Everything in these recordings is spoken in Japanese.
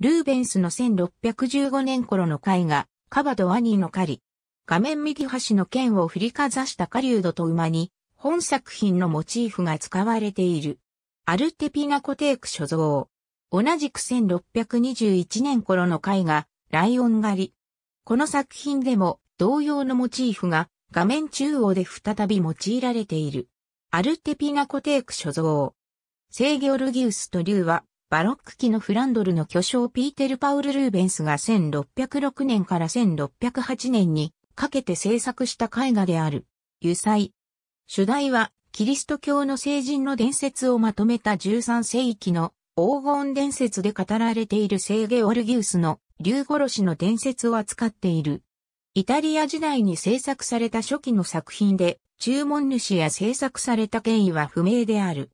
ルーベンスの1615年頃の絵画、カバド・アニーの狩り。画面右端の剣を振りかざした狩人と馬に、本作品のモチーフが使われている。アルテピナコテーク所蔵。同じく1621年頃の絵画、ライオン狩り。この作品でも同様のモチーフが画面中央で再び用いられている。アルテピナコテーク所蔵。聖ギョルギウスと竜はバロック期のフランドルの巨匠ピーテル・パウル・ルーベンスが1606年から1608年にかけて制作した絵画である、油彩。主題は、キリスト教の聖人の伝説をまとめた13世紀の黄金伝説で語られている聖ゲオルギウスの竜殺しの伝説を扱っている。イタリア時代に制作された初期の作品で、注文主や制作された経緯は不明である。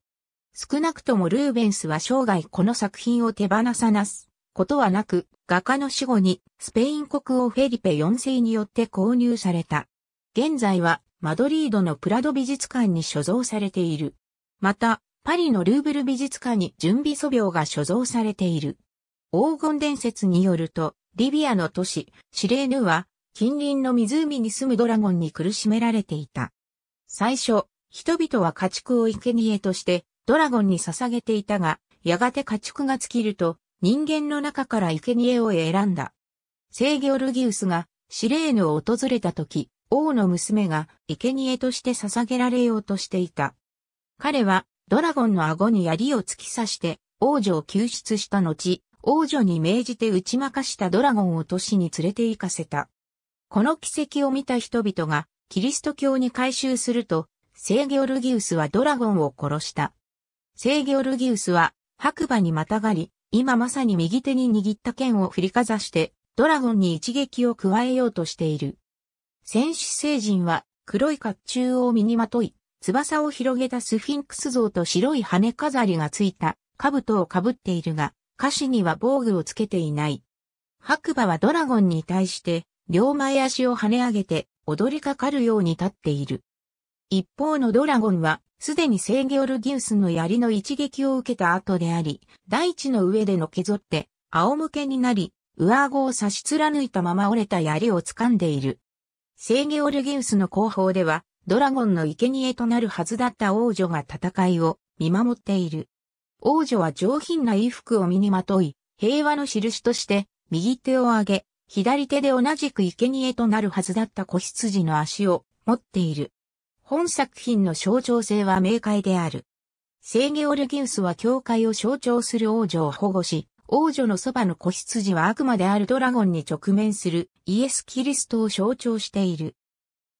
少なくともルーベンスは生涯この作品を手放さなすことはなく、画家の死後にスペイン国王フェリペ4世によって購入された。現在はマドリードのプラド美術館に所蔵されている。また、パリのルーブル美術館に準備素描が所蔵されている。黄金伝説によると、リビアの都市、シレーヌは、近隣の湖に住むドラゴンに苦しめられていた。最初、人々は家畜を生贄として、ドラゴンに捧げていたが、やがて家畜が尽きると、人間の中から生贄を選んだ。聖ギョルギウスがシレーヌを訪れた時、王の娘が生贄として捧げられようとしていた。彼はドラゴンの顎に槍を突き刺して王女を救出した後、王女に命じて打ち負かしたドラゴンを都市に連れて行かせた。この奇跡を見た人々がキリスト教に改宗すると、聖ギョルギウスはドラゴンを殺した。聖ギオルギウスは白馬にまたがり、今まさに右手に握った剣を振りかざして、ドラゴンに一撃を加えようとしている。戦士聖人は黒い甲冑を身にまとい、翼を広げたスフィンクス像と白い羽飾りがついた兜をかぶっているが、歌詞には防具をつけていない。白馬はドラゴンに対して、両前足を跳ね上げて、踊りかかるように立っている。一方のドラゴンは、すでにセーゲオルギウスの槍の一撃を受けた後であり、大地の上でのけぞって、仰向けになり、上顎を差し貫いたまま折れた槍を掴んでいる。セーゲオルギウスの後方では、ドラゴンの生贄となるはずだった王女が戦いを見守っている。王女は上品な衣服を身にまとい、平和の印として、右手を上げ、左手で同じく生贄となるはずだった子羊の足を持っている。本作品の象徴性は明快である。聖ゲオルギウスは教会を象徴する王女を保護し、王女のそばの子羊は悪魔であるドラゴンに直面するイエス・キリストを象徴している。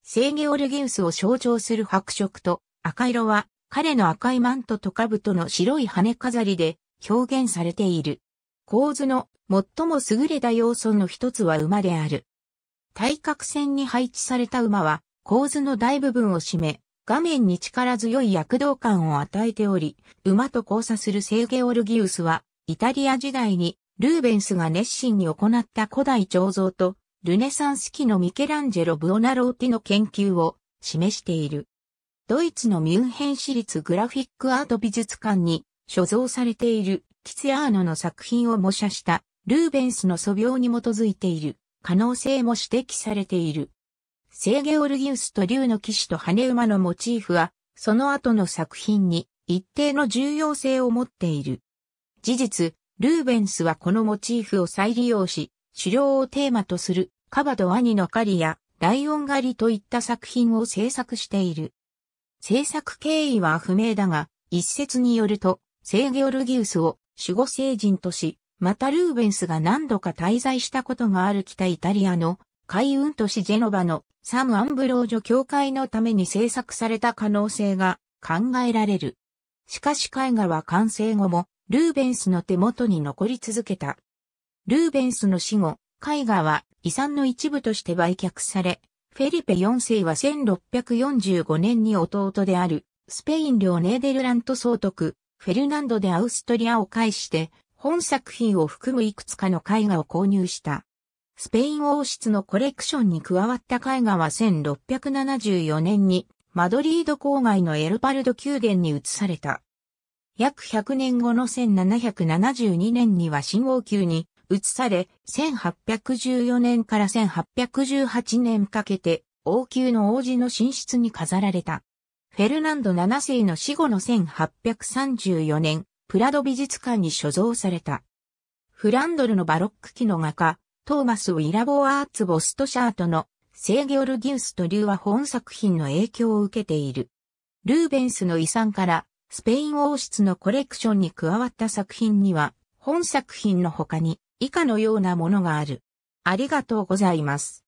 聖ゲオルギウスを象徴する白色と赤色は彼の赤いマントと兜の白い羽飾りで表現されている。構図の最も優れた要素の一つは馬である。対角線に配置された馬は構図の大部分を占め、画面に力強い躍動感を与えており、馬と交差するーゲオルギウスは、イタリア時代にルーベンスが熱心に行った古代彫像と、ルネサンス期のミケランジェロ・ブオナローティの研究を示している。ドイツのミュンヘン市立グラフィックアート美術館に所蔵されているキツヤーノの作品を模写したルーベンスの素描に基づいている可能性も指摘されている。聖ゲオルギウスと竜の騎士と羽馬のモチーフは、その後の作品に一定の重要性を持っている。事実、ルーベンスはこのモチーフを再利用し、狩猟をテーマとするカバドワニの狩りやライオン狩りといった作品を制作している。制作経緯は不明だが、一説によると、聖ゲオルギウスを守護聖人とし、またルーベンスが何度か滞在したことがある北イタリアの海運都市ジェノバのサム・アンブロージョ教会のために制作された可能性が考えられる。しかし絵画は完成後もルーベンスの手元に残り続けた。ルーベンスの死後、絵画は遺産の一部として売却され、フェリペ4世は1645年に弟であるスペイン領ネーデルラント総督フェルナンドでアウストリアを介して本作品を含むいくつかの絵画を購入した。スペイン王室のコレクションに加わった絵画は1674年にマドリード郊外のエルパルド宮殿に移された。約100年後の1772年には新王宮に移され、1814年から1818年かけて王宮の王子の寝室に飾られた。フェルナンド7世の死後の1834年、プラド美術館に所蔵された。フランドルのバロック期の画家、トーマス・ウィラボアーツ・ボストシャートのーギョルギウスと竜は本作品の影響を受けている。ルーベンスの遺産からスペイン王室のコレクションに加わった作品には本作品の他に以下のようなものがある。ありがとうございます。